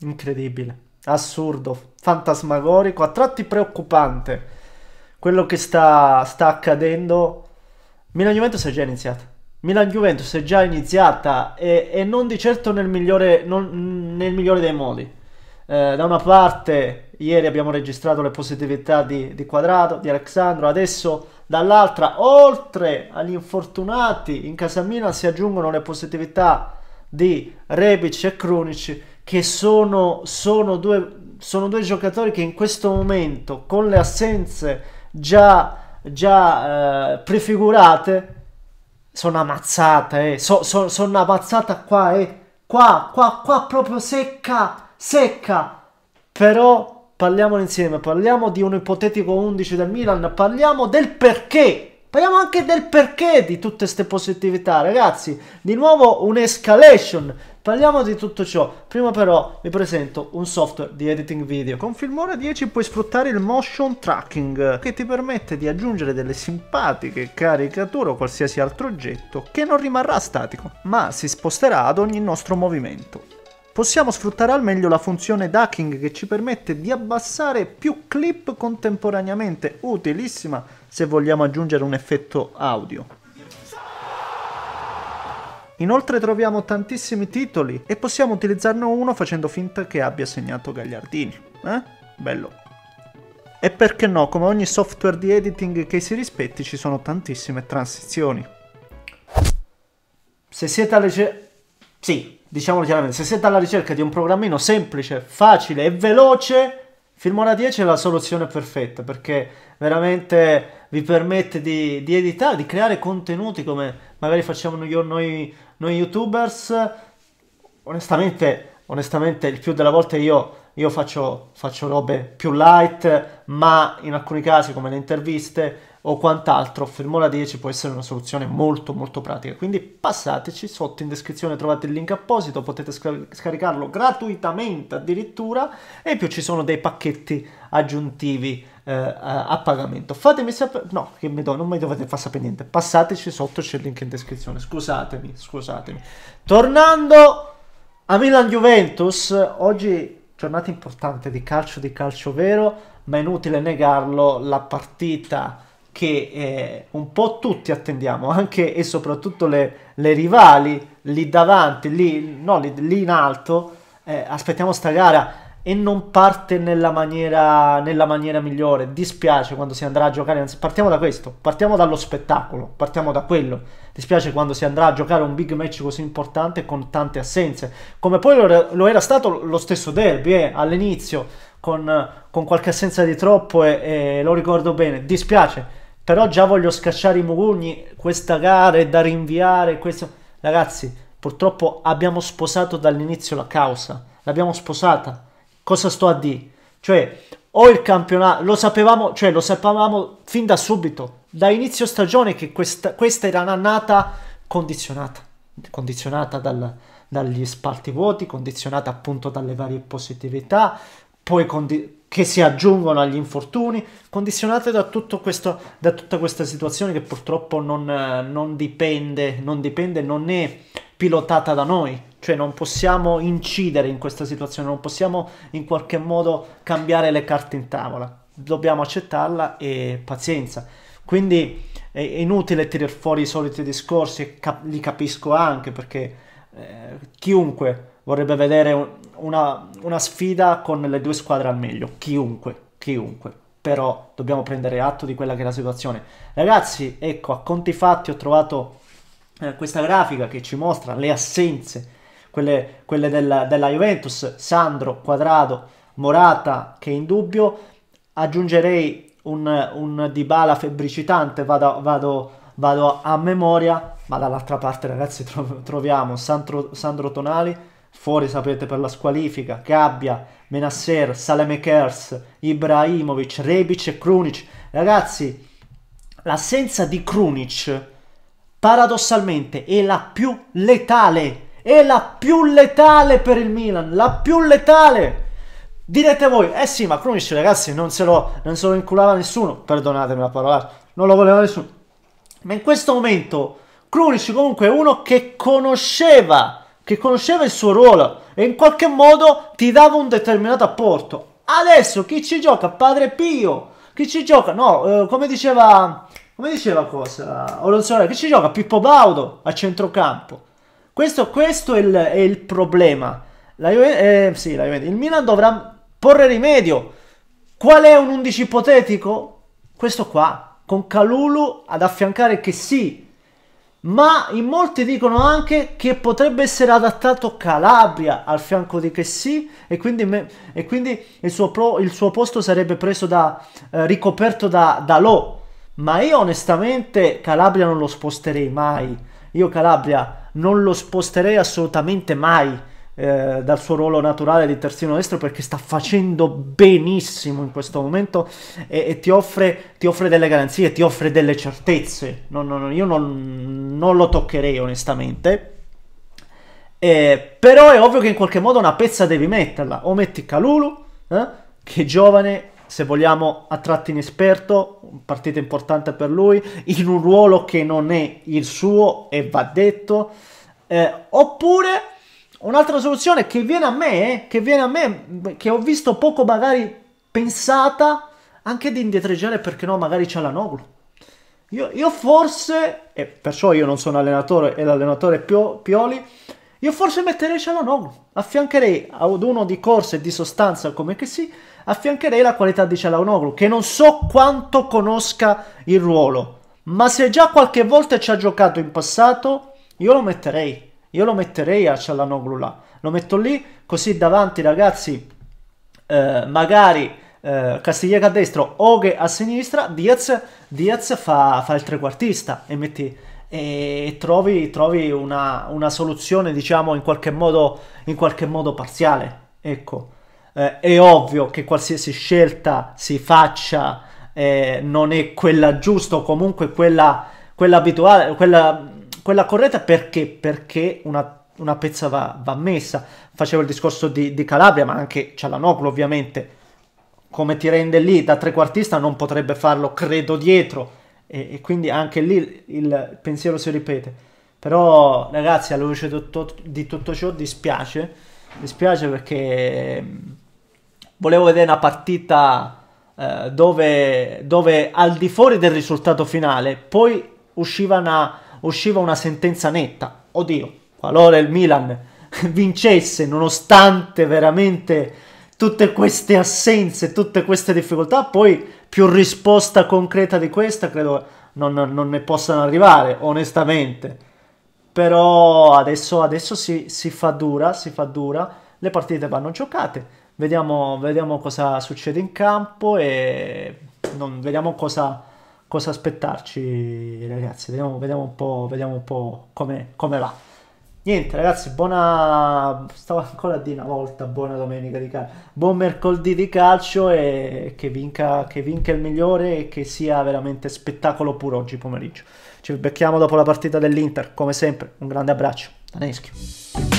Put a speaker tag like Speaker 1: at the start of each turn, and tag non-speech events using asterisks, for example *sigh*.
Speaker 1: Incredibile, assurdo, fantasmagorico, a tratti preoccupante. Quello che sta, sta accadendo. Milan Juventus è già iniziata. Milan Juventus è già iniziata e, e non di certo nel migliore, non, nel migliore dei modi. Eh, da una parte, ieri abbiamo registrato le positività di, di Quadrato, di Alexandro, adesso dall'altra, oltre agli infortunati in casa Milan, si aggiungono le positività di Rebic e Krunic che sono, sono, due, sono due giocatori che in questo momento, con le assenze già, già eh, prefigurate, sono ammazzate, eh. so, so, sono ammazzate qua, eh. qua, qua, qua proprio secca, secca, però parliamo insieme, parliamo di un ipotetico 11 del Milan, parliamo del perché, parliamo anche del perché di tutte queste positività, ragazzi, di nuovo un'escalation Parliamo di tutto ciò, prima però vi presento un software di editing video. Con Filmora 10 puoi sfruttare il motion tracking che ti permette di aggiungere delle simpatiche caricature o qualsiasi altro oggetto che non rimarrà statico, ma si sposterà ad ogni nostro movimento. Possiamo sfruttare al meglio la funzione ducking che ci permette di abbassare più clip contemporaneamente, utilissima se vogliamo aggiungere un effetto audio. Inoltre troviamo tantissimi titoli e possiamo utilizzarne uno facendo finta che abbia segnato Gagliardini. Eh? Bello. E perché no, come ogni software di editing che si rispetti ci sono tantissime transizioni. Se siete alla ricerca... Sì, diciamolo chiaramente, se siete alla ricerca di un programmino semplice, facile e veloce, Filmora 10 è la soluzione perfetta perché veramente vi permette di, di editare, di creare contenuti come magari facciamo noi, noi, noi youtubers. Onestamente, onestamente, il più delle volte io io faccio, faccio, robe più light, ma in alcuni casi come le interviste o quant'altro, Firmola 10 può essere una soluzione molto molto pratica. Quindi passateci, sotto in descrizione trovate il link apposito, potete scaricarlo gratuitamente addirittura e in più ci sono dei pacchetti aggiuntivi eh, a, a, pagamento. Fatemi sapere, no, che mi do, non mi dovete far sapere niente. Passateci sotto, c'è il link in descrizione. Scusatemi, scusatemi. Tornando a Milan Juventus, oggi giornata importante di calcio, di calcio vero, ma è inutile negarlo, la partita che eh, un po' tutti attendiamo, anche e soprattutto le, le rivali lì davanti, lì, no, lì, lì in alto, eh, aspettiamo sta gara e non parte nella maniera, nella maniera migliore. Dispiace quando si andrà a giocare. Anzi, partiamo da questo, partiamo dallo spettacolo, partiamo da quello. Dispiace quando si andrà a giocare un big match così importante con tante assenze, come poi lo era, lo era stato lo stesso derby eh, all'inizio, con, con, qualche assenza di troppo e, e, lo ricordo bene. Dispiace, però già voglio scacciare i mugugni. Questa gara è da rinviare. Questo... Ragazzi, purtroppo abbiamo sposato dall'inizio la causa. L'abbiamo sposata, Cosa sto a dire? Cioè, o il campionato, lo sapevamo, cioè, lo sapevamo fin da subito, da inizio stagione, che questa, questa era un'annata condizionata, condizionata dal, dagli spalti vuoti, condizionata appunto dalle varie positività, poi condi- che si aggiungono agli infortuni, condizionate da, questo, da tutta questa situazione che purtroppo non, non, dipende, non dipende, non è pilotata da noi, cioè non possiamo incidere in questa situazione, non possiamo in qualche modo cambiare le carte in tavola. Dobbiamo accettarla e pazienza. Quindi è inutile tirare fuori i soliti discorsi cap- li capisco anche perché eh, chiunque vorrebbe vedere una, una sfida con le due squadre al meglio, chiunque, chiunque però dobbiamo prendere atto di quella che è la situazione. Ragazzi, ecco, a conti fatti ho trovato eh, questa grafica che ci mostra le assenze quelle, quelle della, della, Juventus, Sandro, Quadrado, Morata che è in dubbio, aggiungerei un, un Dybala febbricitante, vado, vado, vado a memoria, ma dall'altra parte ragazzi *laughs* tro troviamo Sandro, Sandro, Tonali, fuori sapete per la squalifica, Gabbia, Menasser, Salemekers, Ibrahimovic, Rebic e Krunic, ragazzi l'assenza di Krunic paradossalmente è la più letale è la più letale per il Milan, la più letale. Direte voi, eh sì, ma Krunic ragazzi non se, lo, non se lo inculava nessuno, perdonatemi la parola, eh. non lo voleva nessuno. Ma in questo momento Krunic comunque è uno che conosceva, che conosceva il suo ruolo e in qualche modo ti dava un determinato apporto. Adesso chi ci gioca? Padre Pio. Chi ci gioca? No, eh, come diceva... Come diceva cosa? Olonzone, chi ci gioca? Pippo Baudo a centrocampo. Questo, questo è, il, è, il, problema. La Juve, eh, sì, la Juve, il Milan dovrà porre rimedio. Qual è un 11 ipotetico? Questo qua, con Calulu ad affiancare che sì, ma in molti dicono anche che potrebbe essere adattato Calabria al fianco di Chessy e quindi, me, e quindi il, suo pro, il, suo posto sarebbe preso da, eh, ricoperto da, da Lo ma io onestamente Calabria non lo sposterei mai. Io Calabria non lo sposterei assolutamente mai eh, dal suo ruolo naturale di terzino destro perché sta facendo benissimo in questo momento e, e ti, offre, ti, offre, delle garanzie, ti offre delle certezze. Non, non, io non, non, lo toccherei onestamente. Eh, però è ovvio che in qualche modo una pezza devi metterla. O metti Calulu, eh, che giovane se vogliamo a tratti inesperto, partita importante per lui, in un ruolo che non è il suo e va detto, eh, oppure un'altra soluzione che viene a me, eh, che viene a me, che ho visto poco magari pensata, anche di indietreggiare perché no, magari c'è la Noglu. Io, io, forse, e perciò io non sono allenatore e l'allenatore Pio, Pioli, io forse metterei Cialanoglu, affiancherei ad uno di corsa e di sostanza come che sì, affiancherei la qualità di Cialanoglu, che non so quanto conosca il ruolo, ma se già qualche volta ci ha giocato in passato, io lo metterei, io lo metterei a Cialanoglu là, lo metto lì così davanti ragazzi, eh, magari... Uh, eh, Castigliaca a destra, Oghe a sinistra, Diaz, Diaz fa, fa, il trequartista e metti e trovi, trovi una, una, soluzione, diciamo, in qualche modo, in qualche modo parziale. Ecco, eh, è ovvio che qualsiasi scelta si faccia eh, non è quella giusta o comunque quella, quella abituale, quella, quella, corretta perché? Perché una, una pezza va, va, messa. Facevo il discorso di, di Calabria, ma anche Cialanoglu ovviamente. Come ti rende lì da trequartista non potrebbe farlo, credo, dietro e, e quindi anche lì il pensiero si ripete. Però ragazzi, alla luce di tutto ciò dispiace, dispiace perché mm, volevo vedere una partita eh, dove, dove, al di fuori del risultato finale poi usciva una, usciva una sentenza netta. Oddio, qualora il Milan *laughs* vincesse nonostante veramente tutte queste assenze, tutte queste difficoltà, poi più risposta concreta di questa credo non, non ne possano arrivare, onestamente. Però adesso, adesso si, si, fa dura, si fa dura, le partite vanno giocate, vediamo, vediamo cosa succede in campo e non, vediamo cosa, cosa aspettarci ragazzi, vediamo, vediamo, un po', vediamo un po' come, come va. Niente ragazzi, buona... stavo ancora a dire una volta, buona domenica di calcio, buon mercoledì di calcio e che vinca, che vinca il migliore e che sia veramente spettacolo puro oggi pomeriggio. Ci becchiamo dopo la partita dell'Inter, come sempre, un grande abbraccio, da Neschio.